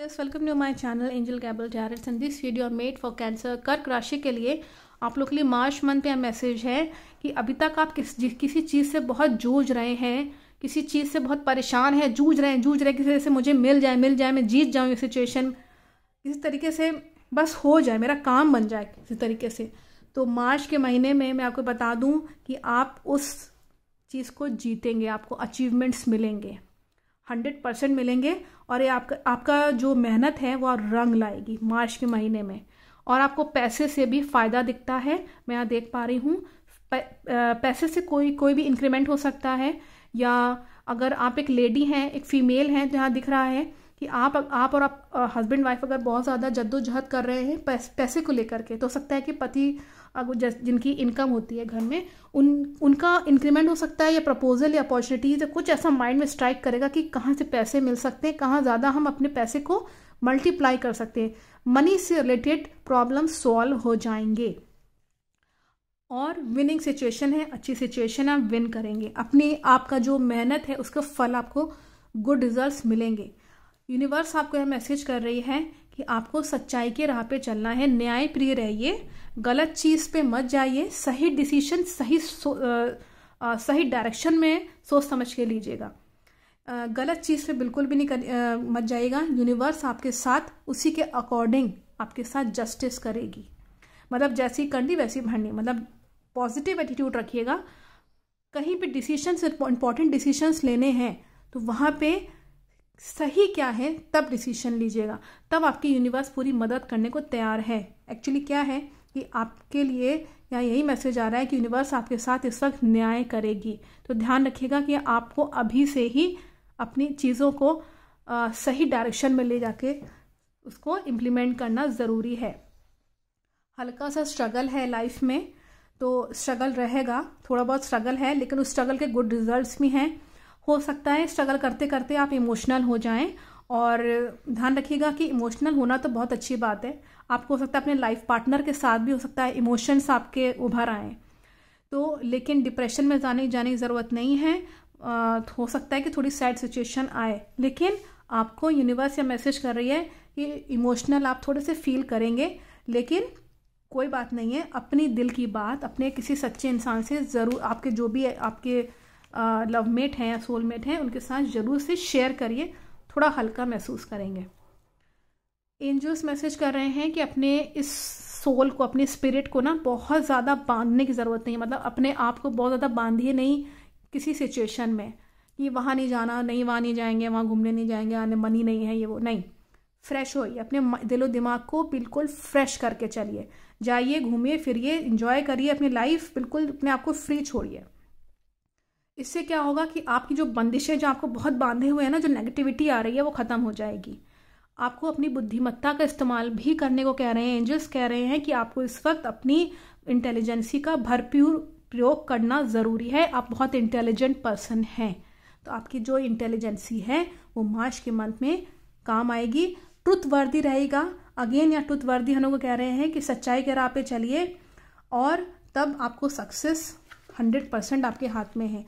वीयर्स welcome to my channel angel cable tarots and this video are made for cancer कर्क राशि के लिए आप लोग के लिए मार्च मंथ पे मैसेज है कि अभी तक आप किस किसी चीज़ से बहुत जूझ रहे हैं किसी चीज़ से बहुत परेशान है जूझ रहे हैं जूझ रहे हैं किसी से मुझे मिल जाए मिल जाए मैं जीत जाऊँ ये सिचुएशन किसी तरीके से बस हो जाए मेरा काम बन जाए किसी तरीके से तो मार्च के महीने में मैं आपको बता दूँ कि आप उस चीज़ को जीतेंगे आपको अचीवमेंट्स मिलेंगे हंड्रेड परसेंट मिलेंगे और ये आपका आपका जो मेहनत है वो रंग लाएगी मार्च के महीने में और आपको पैसे से भी फ़ायदा दिखता है मैं यहाँ देख पा रही हूँ पैसे से कोई कोई भी इंक्रीमेंट हो सकता है या अगर आप एक लेडी हैं एक फीमेल हैं जहाँ तो दिख रहा है कि आप आप और आप हस्बैंड वाइफ अगर बहुत ज़्यादा जद्दोजहद कर रहे हैं पैस, पैसे को लेकर के तो सकता है कि पति जिनकी इनकम होती है घर में उन उनका इंक्रीमेंट हो सकता है या प्रपोजल या अपॉर्चुनिटीज कुछ ऐसा माइंड में स्ट्राइक करेगा कि कहाँ से पैसे मिल सकते हैं कहाँ ज़्यादा हम अपने पैसे को मल्टीप्लाई कर सकते हैं मनी से रिलेटेड प्रॉब्लम सॉल्व हो जाएंगे और विनिंग सिचुएशन है अच्छी सिचुएशन है विन करेंगे अपने आपका जो मेहनत है उसका फल आपको गुड रिजल्ट्स मिलेंगे यूनिवर्स आपको यह मैसेज कर रही है कि आपको सच्चाई के राह पे चलना है न्याय प्रिय रहिए गलत चीज़ पे मत जाइए सही डिसीजन सही सो, आ, आ, सही डायरेक्शन में सोच समझ के लीजिएगा गलत चीज़ पे बिल्कुल भी नहीं कर, आ, मत जाइएगा यूनिवर्स आपके साथ उसी के अकॉर्डिंग आपके साथ जस्टिस करेगी मतलब जैसी करनी वैसी भरनी मतलब पॉजिटिव एटीट्यूड रखिएगा कहीं पे डिसीशंस इंपॉर्टेंट डिसीशंस लेने हैं तो वहाँ पे सही क्या है तब डिसीशन लीजिएगा तब आपकी यूनिवर्स पूरी मदद करने को तैयार है एक्चुअली क्या है कि आपके लिए या यही मैसेज आ रहा है कि यूनिवर्स आपके साथ इस वक्त न्याय करेगी तो ध्यान रखिएगा कि आपको अभी से ही अपनी चीज़ों को आ, सही डायरेक्शन में ले जाके उसको इम्प्लीमेंट करना ज़रूरी है हल्का सा स्ट्रगल है लाइफ में तो स्ट्रगल रहेगा थोड़ा बहुत स्ट्रगल है लेकिन उस स्ट्रगल के गुड रिजल्ट्स भी हैं हो सकता है स्ट्रगल करते करते आप इमोशनल हो जाएं और ध्यान रखिएगा कि इमोशनल होना तो बहुत अच्छी बात है आपको हो सकता है अपने लाइफ पार्टनर के साथ भी हो सकता है इमोशंस आपके उभर आएँ तो लेकिन डिप्रेशन में जाने जाने की ज़रूरत नहीं है आ, हो सकता है कि थोड़ी सैड सिचुएशन आए लेकिन आपको यूनिवर्स या मैसेज कर रही है कि इमोशनल आप थोड़े से फील करेंगे लेकिन कोई बात नहीं है अपनी दिल की बात अपने किसी सच्चे इंसान से ज़रूर आपके जो भी आपके लव मेट हैं या सोलमेट हैं उनके साथ ज़रूर से शेयर करिए थोड़ा हल्का महसूस करेंगे एंजल्स मैसेज कर रहे हैं कि अपने इस सोल को अपने स्पिरिट को ना बहुत ज़्यादा बांधने की ज़रूरत नहीं है मतलब अपने आप को बहुत ज़्यादा बांधिए नहीं किसी सिचुएशन में कि वहाँ नहीं जाना नहीं वहाँ नहीं जाएंगे वहाँ घूमने नहीं जाएंगे आने मनी नहीं है ये वो नहीं फ्रेश होइए अपने दिलो दिमाग को बिल्कुल फ्रेश करके चलिए जाइए घूमिए फिरिए इंजॉय करिए अपनी लाइफ बिल्कुल अपने आप को फ्री छोड़िए इससे क्या होगा कि आपकी जो बंदिशें जो आपको बहुत बांधे हुए हैं ना जो नेगेटिविटी आ रही है वो ख़त्म हो जाएगी आपको अपनी बुद्धिमत्ता का इस्तेमाल भी करने को कह रहे हैं एंजल्स कह रहे हैं कि आपको इस वक्त अपनी इंटेलिजेंसी का भरपूर प्रयोग करना ज़रूरी है आप बहुत इंटेलिजेंट पर्सन हैं तो आपकी जो इंटेलिजेंसी है वो मार्च के मंथ में काम आएगी ट्रुथ वर्दी रहेगा अगेन या ट्रुथ वर्दी हम लोग कह रहे हैं कि सच्चाई के राह पे चलिए और तब आपको सक्सेस हंड्रेड परसेंट आपके हाथ में है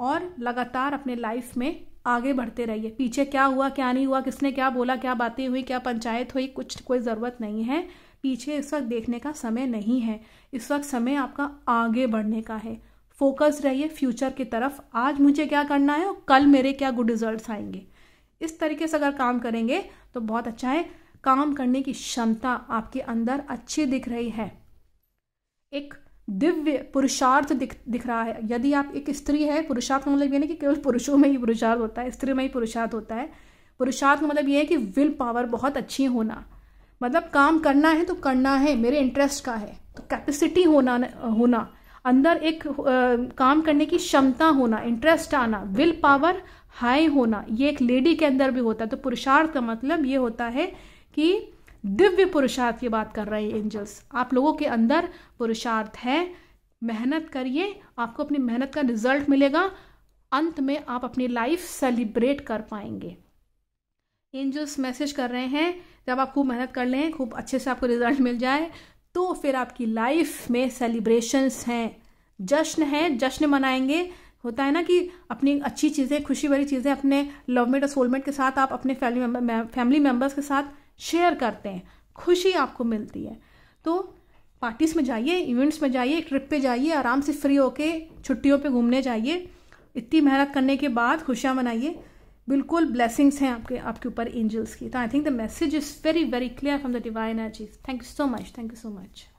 और लगातार अपने लाइफ में आगे बढ़ते रहिए पीछे क्या हुआ क्या नहीं हुआ किसने क्या बोला क्या बातें हुई क्या पंचायत हुई कुछ कोई ज़रूरत नहीं है पीछे इस वक्त देखने का समय नहीं है इस वक्त समय आपका आगे बढ़ने का है फोकस रहिए फ्यूचर की तरफ आज मुझे क्या करना है और कल मेरे क्या गुड रिजल्ट आएंगे इस तरीके से अगर काम करेंगे तो बहुत अच्छा है काम करने की क्षमता आपके अंदर अच्छी दिख रही है एक दिव्य पुरुषार्थ दिख दिख रहा है यदि आप एक स्त्री है पुरुषार्थ का मतलब ये नहीं कि केवल पुरुषों में ही पुरुषार्थ होता है स्त्री में ही पुरुषार्थ होता है पुरुषार्थ का मतलब ये है कि विल पावर बहुत अच्छी होना मतलब काम करना है तो करना है मेरे इंटरेस्ट का है तो कैपेसिटी होना होना अंदर एक आ, काम करने की क्षमता होना इंटरेस्ट आना विल पावर हाई होना ये एक लेडी के अंदर भी होता है तो पुरुषार्थ का मतलब ये होता है कि दिव्य पुरुषार्थ की बात कर रहे हैं एंजल्स आप लोगों के अंदर पुरुषार्थ है मेहनत करिए आपको अपनी मेहनत का रिजल्ट मिलेगा अंत में आप अपनी लाइफ सेलिब्रेट कर पाएंगे एंजल्स मैसेज कर रहे हैं जब आप खूब मेहनत कर लें खूब अच्छे से आपको रिजल्ट मिल जाए तो फिर आपकी लाइफ में सेलिब्रेशंस हैं जश्न हैं जश्न मनाएंगे होता है ना कि अपनी अच्छी चीज़ें खुशी वाली चीज़ें अपने लवमेट और सोलमेट के साथ आप अपने फैमिली फैमिली मेम्बर्स के साथ शेयर करते हैं खुशी आपको मिलती है तो पार्टीज में जाइए इवेंट्स में जाइए ट्रिप पे जाइए आराम से फ्री होके छुट्टियों पे घूमने जाइए इतनी मेहनत करने के बाद खुशियाँ मनाइए बिल्कुल ब्लेसिंग्स हैं आपके आपके ऊपर एंजल्स की तो I think the message is very very clear from the divine एचीज thank you so much thank you so much